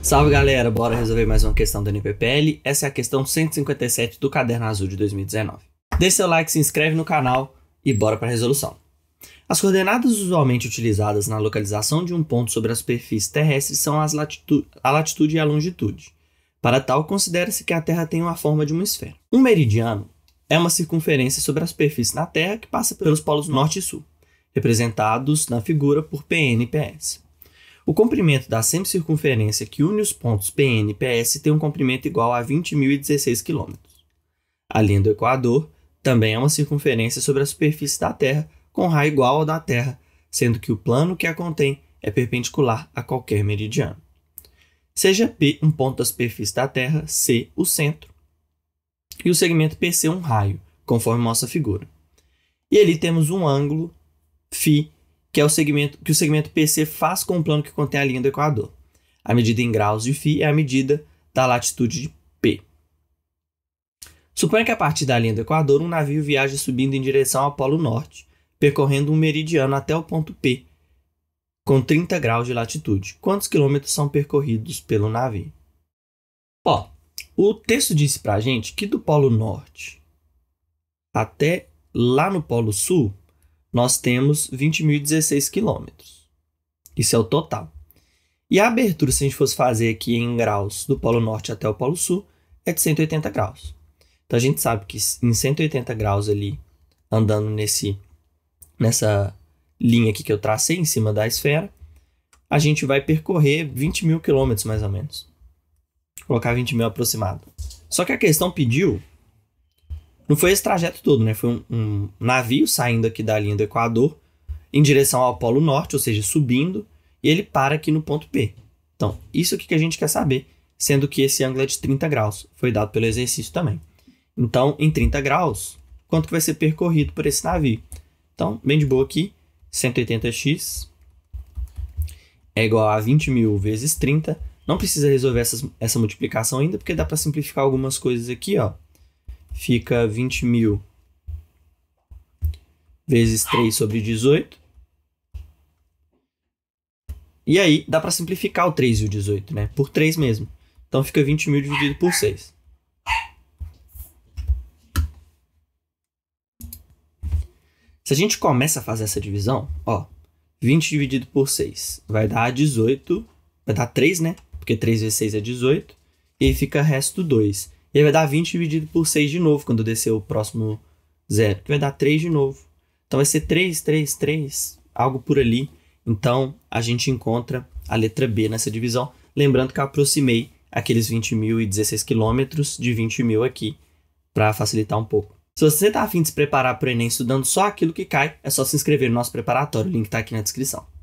Salve galera, bora resolver mais uma questão do NPPL. Essa é a questão 157 do Caderno Azul de 2019. Deixe seu like, se inscreve no canal e bora para a resolução. As coordenadas usualmente utilizadas na localização de um ponto sobre a superfície terrestre são as latitu a latitude e a longitude. Para tal, considera-se que a Terra tem uma forma de uma esfera. Um meridiano é uma circunferência sobre a superfície da Terra que passa pelos polos norte e sul, representados na figura por PN e PS. O comprimento da semicircunferência que une os pontos PN e PS tem um comprimento igual a 20.016 km. A linha do Equador também é uma circunferência sobre a superfície da Terra, com raio igual ao da Terra, sendo que o plano que a contém é perpendicular a qualquer meridiano. Seja P um ponto da superfície da Terra, C o centro, e o segmento PC um raio, conforme nossa figura. E ali temos um ângulo φ que é o segmento que o segmento PC faz com o plano que contém a linha do equador. A medida em graus de φ é a medida da latitude de P. Suponha que a partir da linha do equador um navio viaje subindo em direção ao polo norte, percorrendo um meridiano até o ponto P, com 30 graus de latitude. Quantos quilômetros são percorridos pelo navio? Ó, o texto disse pra gente que do polo norte até lá no polo sul nós temos 20.016 quilômetros. Isso é o total. E a abertura, se a gente fosse fazer aqui em graus do Polo Norte até o Polo Sul, é de 180 graus. Então a gente sabe que em 180 graus ali, andando nesse nessa linha aqui que eu tracei em cima da esfera, a gente vai percorrer 20 mil quilômetros mais ou menos. Vou colocar 20 mil aproximado. Só que a questão pediu não foi esse trajeto todo, né? Foi um, um navio saindo aqui da linha do Equador em direção ao Polo Norte, ou seja, subindo, e ele para aqui no ponto P. Então, isso aqui que a gente quer saber, sendo que esse ângulo é de 30 graus, foi dado pelo exercício também. Então, em 30 graus, quanto que vai ser percorrido por esse navio? Então, bem de boa aqui, 180x é igual a 20 mil vezes 30. Não precisa resolver essas, essa multiplicação ainda, porque dá para simplificar algumas coisas aqui, ó fica 20 mil vezes 3 sobre 18. E aí, dá para simplificar o 3 e o 18, né? Por 3 mesmo. Então fica 20 mil dividido por 6. Se a gente começa a fazer essa divisão, ó, 20 dividido por 6 vai dar 18, vai dar 3, né? Porque 3 vezes 6 é 18, e aí fica resto 2. E aí vai dar 20 dividido por 6 de novo quando descer o próximo zero, que vai dar 3 de novo. Então vai ser 3, 3, 3, algo por ali. Então a gente encontra a letra B nessa divisão. Lembrando que eu aproximei aqueles 20.016 quilômetros de 20.000 mil aqui, para facilitar um pouco. Se você está afim de se preparar para o Enem estudando só aquilo que cai, é só se inscrever no nosso preparatório, o link está aqui na descrição.